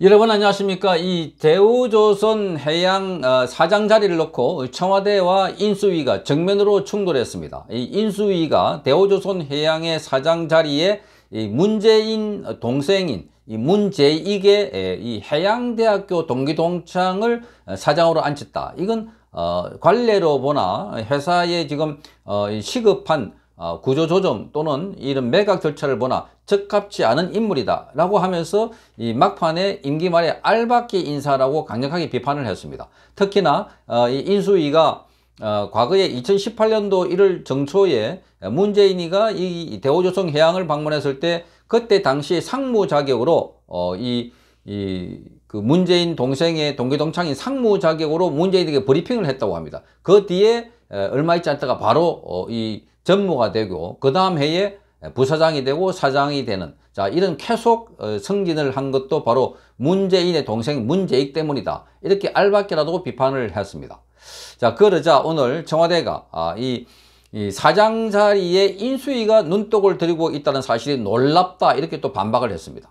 여러분 안녕하십니까 이 대우조선 해양 어, 사장 자리를 놓고 청와대와 인수위가 정면으로 충돌했습니다 이 인수위가 대우조선 해양의 사장 자리에 이 문재인 동생인 이 문재익의 이 해양대학교 동기동창을 어, 사장으로 앉혔다 이건 어 관례로 보나 회사에 지금 어 시급한 어, 구조조정 또는 이런 매각 절차를 보나 적합치 않은 인물이다 라고 하면서 이 막판에 임기 말에 알박기 인사라고 강력하게 비판을 했습니다. 특히나 어, 이 인수위가 어, 과거에 2018년도 1월 정초에 문재인이가 이대호조성 해양을 방문했을 때 그때 당시 상무 자격으로 어, 이, 이 그 문재인 동생의 동기동창인 상무 자격으로 문재인에게 브리핑을 했다고 합니다. 그 뒤에 얼마 있지 않다가 바로 어, 이 전무가 되고 그 다음 해에 부사장이 되고 사장이 되는 자 이런 계속 어, 승진을 한 것도 바로 문재인의 동생 문재익 때문이다 이렇게 알밖에라도 비판을 했습니다 자 그러자 오늘 청와대가 아, 이, 이 사장 자리에 인수위가 눈독을 들이고 있다는 사실이 놀랍다 이렇게 또 반박을 했습니다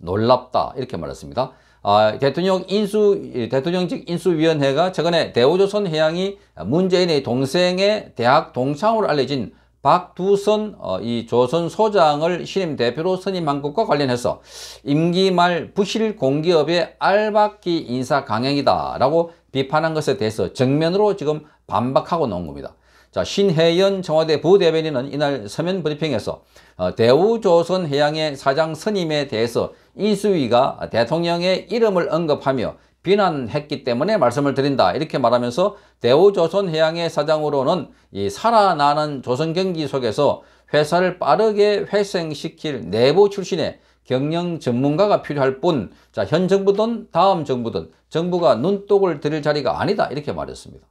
놀랍다 이렇게 말했습니다 아, 대통령 인수 대통령직 인수위원회가 최근에 대우조선 해양이 문재인의 동생의 대학 동창으로 알려진 박두선 어, 이 조선 소장을 신임 대표로 선임한 것과 관련해서 임기 말 부실 공기업의 알박기 인사 강행이다 라고 비판한 것에 대해서 정면으로 지금 반박하고 나온 겁니다. 자, 신혜연 청와대 부대변인은 이날 서면 브리핑에서 어, 대우조선해양의 사장 선임에 대해서 인수위가 대통령의 이름을 언급하며 비난했기 때문에 말씀을 드린다 이렇게 말하면서 대우조선해양의 사장으로는 이 살아나는 조선경기 속에서 회사를 빠르게 회생시킬 내부 출신의 경영 전문가가 필요할 뿐, 자, 현 정부든 다음 정부든 정부가 눈독을 들일 자리가 아니다. 이렇게 말했습니다.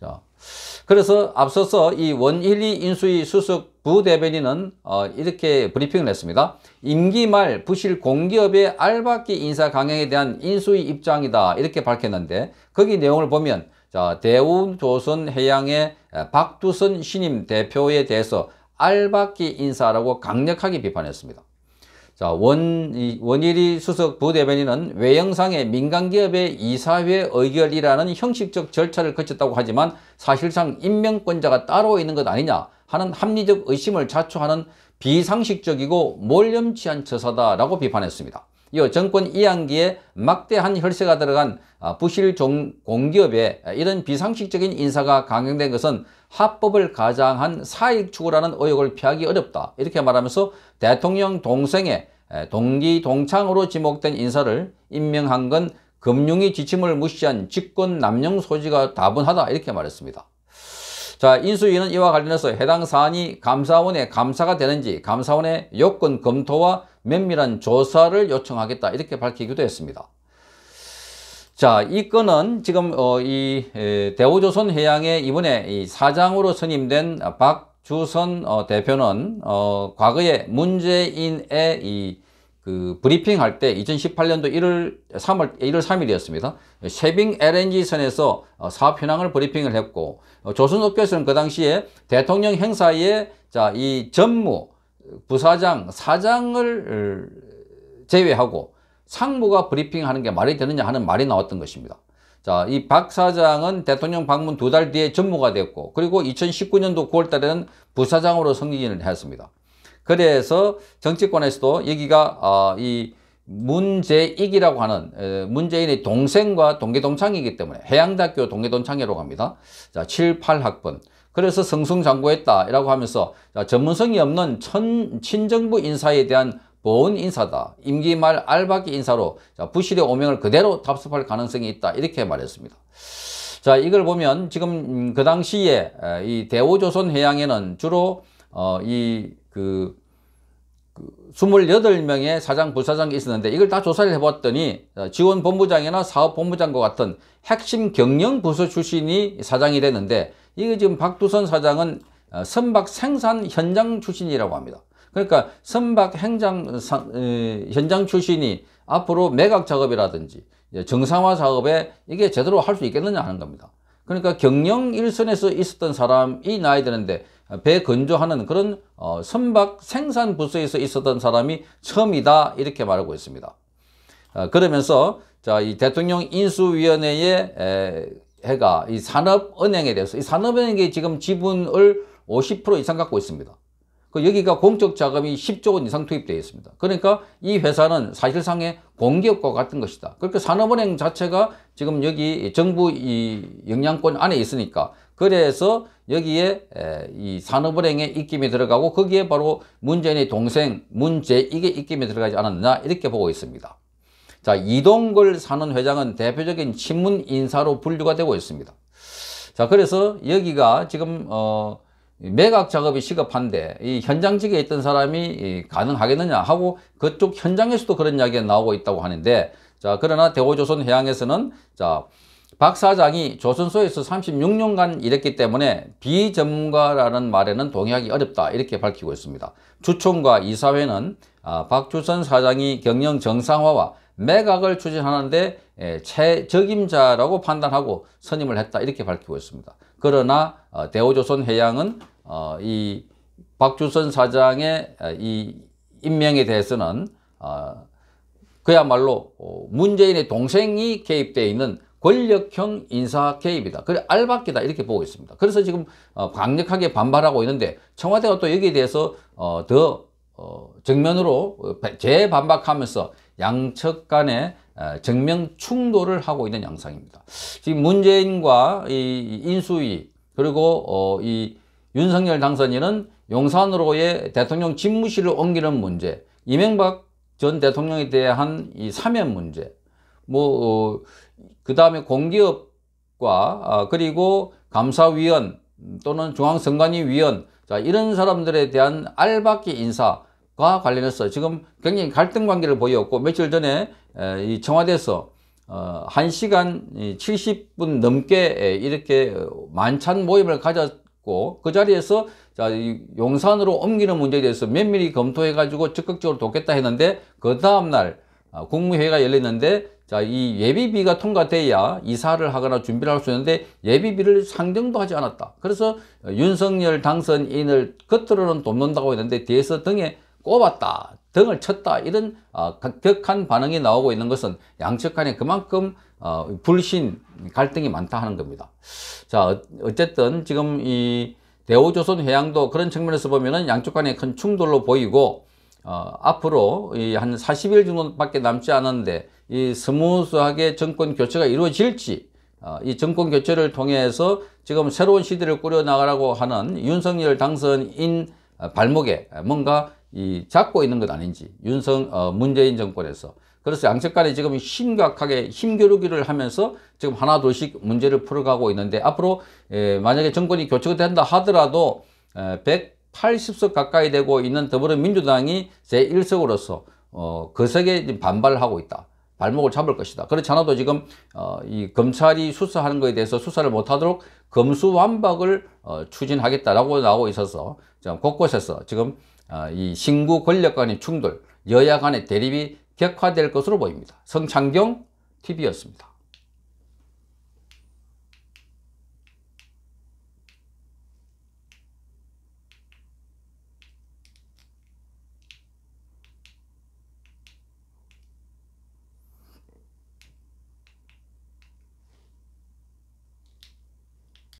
자, 그래서 앞서서 이원일리 인수위 수석 부대변인은 어, 이렇게 브리핑을 했습니다. 임기 말 부실 공기업의 알박기 인사 강행에 대한 인수위 입장이다 이렇게 밝혔는데 거기 내용을 보면 자, 대우조선해양의 박두선 신임 대표에 대해서 알박기 인사라고 강력하게 비판했습니다. 자, 원, 원일이 수석 부대변인은 외형상의 민간기업의 이사회 의결이라는 형식적 절차를 거쳤다고 하지만 사실상 임명권자가 따로 있는 것 아니냐 하는 합리적 의심을 자초하는 비상식적이고 몰염치한 처사다라고 비판했습니다. 이어 정권 이양기에 막대한 혈세가 들어간 아, 부실 종, 공기업에 이런 비상식적인 인사가 강행된 것은 합법을 가장한 사익 추구라는 의혹을 피하기 어렵다. 이렇게 말하면서 대통령 동생의 동기 동창으로 지목된 인사를 임명한 건 금융위 지침을 무시한 직권 남용 소지가 다분하다 이렇게 말했습니다. 자 인수위는 이와 관련해서 해당 사안이 감사원의 감사가 되는지 감사원의 요건 검토와 면밀한 조사를 요청하겠다 이렇게 밝히기도 했습니다. 자, 이 건은 지금 어, 이 에, 대우조선 해양에 이번에 이 사장으로 선임된 박주선 어, 대표는 어, 과거에 문재인의 이 그 브리핑할 때 2018년도 1월 3월 1월 3일이었습니다. 쉐빙 LNG 선에서 어, 사업 현황을 브리핑을 했고 어, 조선업계에서는 그 당시에 대통령 행사에 자 이 전무 부사장 사장을 어, 제외하고 상무가 브리핑하는 게 말이 되느냐 하는 말이 나왔던 것입니다. 자, 이 박 사장은 대통령 방문 두 달 뒤에 전무가 됐고 그리고 2019년도 9월 달에는 부사장으로 승진을 했습니다. 그래서 정치권에서도 여기가 어, 이 문제익이라고 하는 에, 문재인의 동생과 동계동창이기 때문에 해양대학교 동계동창이라고합니다 자, 7, 8학번. 그래서 성승장구했다라고 하면서 자, 전문성이 없는 천, 친정부 인사에 대한 보은 인사다. 임기 말알박기 인사로 부실의 오명을 그대로 답습할 가능성이 있다. 이렇게 말했습니다. 자, 이걸 보면 지금 음, 그 당시에 이 대오조선 해양에는 주로 어, 이그 그 28명의 그 사장, 부사장이 있었는데 이걸 다 조사를 해봤더니 지원본부장이나 사업본부장과 같은 핵심 경영부서 출신이 사장이 됐는데 이게 지금 박두선 사장은 어, 선박 생산 현장 출신이라고 합니다. 그러니까 선박 행장 현장 출신이 앞으로 매각 작업이라든지 예, 정상화 작업에 이게 제대로 할 수 있겠느냐 하는 겁니다. 그러니까 경영 일선에서 있었던 사람이 나야 되는데 배 건조하는 그런 어, 선박 생산 부서에서 있었던 사람이 처음이다 이렇게 말하고 있습니다. 어, 그러면서 자 이 대통령 인수위원회의 해가 이 산업은행에 대해서 이 산업은행이 지금 지분을 50% 이상 갖고 있습니다. 그 여기가 공적 자금이 10조 원 이상 투입되어 있습니다. 그러니까 이 회사는 사실상의 공기업과 같은 것이다. 그렇게 산업은행 자체가 지금 여기 정부 이 영향권 안에 있으니까 그래서 여기에 이 산업은행의 입김이 들어가고 거기에 바로 문재인의 동생 문재익의 입김이 들어가지 않았나 이렇게 보고 있습니다. 자 이동걸 사는 회장은 대표적인 친문 인사로 분류가 되고 있습니다. 자 그래서 여기가 지금 어 매각 작업이 시급한데 이 현장직에 있던 사람이 가능하겠느냐 하고 그쪽 현장에서도 그런 이야기가 나오고 있다고 하는데 자 그러나 대호조선 해양에서는 자 박 사장이 조선소에서 36년간 일했기 때문에 비전문가라는 말에는 동의하기 어렵다 이렇게 밝히고 있습니다. 주총과 이사회는 아, 박주선 사장이 경영 정상화와 매각을 추진하는데 예, 최적임자라고 판단하고 선임을 했다 이렇게 밝히고 있습니다. 그러나 어, 대호조선해양은 어, 이 박주선 사장의 이 임명에 대해서는 어, 그야말로 어, 문재인의 동생이 개입되어 있는 권력형 인사 개입이다. 그래 알박기다 이렇게 보고 있습니다. 그래서 지금 어, 강력하게 반발하고 있는데 청와대가 또 여기에 대해서 어, 더 어, 정면으로 재반박하면서 양측 간의 정면 충돌을 하고 있는 양상입니다. 지금 문재인과 이 인수위 그리고 어, 이 윤석열 당선인은 용산으로의 대통령 집무실을 옮기는 문제, 이명박 전 대통령에 대한 이 사면 문제, 뭐, 어, 그 다음에 공기업과, 아, 그리고 감사위원 또는 중앙선관위위원, 자, 이런 사람들에 대한 알박기 인사과 관련해서 지금 굉장히 갈등 관계를 보였고, 며칠 전에 에, 이 청와대에서 어, 1시간 70분 넘게 이렇게 만찬 모임을 가졌 그 자리에서 자, 용산으로 옮기는 문제에 대해서 면밀히 검토해 가지고 적극적으로 돕겠다 했는데 그 다음날 아, 국무회의가 열렸는데 자, 이 예비비가 통과돼야 이사를 하거나 준비를 할 수 있는데 예비비를 상정도 하지 않았다. 그래서 윤석열 당선인을 겉으로는 돕는다고 했는데 뒤에서 등에 꼽았다. 등을 쳤다 이런 어, 격한 반응이 나오고 있는 것은 양측 간에 그만큼 어, 불신 갈등이 많다 하는 겁니다 자 어, 어쨌든 지금 이 대우조선 해양도 그런 측면에서 보면은 양쪽 간에 큰 충돌로 보이고 어, 앞으로 이 한 40일 정도밖에 남지 않았는데 이 스무스하게 정권 교체가 이루어질지 어, 이 정권 교체를 통해서 지금 새로운 시대를 꾸려 나가라고 하는 윤석열 당선인 발목에 뭔가 이 잡고 있는 것 아닌지 윤석 어, 문재인 정권에서 그래서 양측 간에 지금 심각하게 힘겨루기를 하면서 지금 하나둘씩 문제를 풀어가고 있는데 앞으로 에, 예, 만약에 정권이 교체가 된다 하더라도 에, 180석 가까이 되고 있는 더불어민주당이 제1석으로서 어, 거세게 그 반발하고 있다. 발목을 잡을 것이다. 그렇지 않아도 지금 어, 이 검찰이 수사하는 것에 대해서 수사를 못하도록 검수완박을 어, 추진하겠다라고 나오고 있어서 지금 곳곳에서 지금 아, 이 신구 권력 간의 충돌, 여야 간의 대립이 격화될 것으로 보입니다. 성창경 TV였습니다.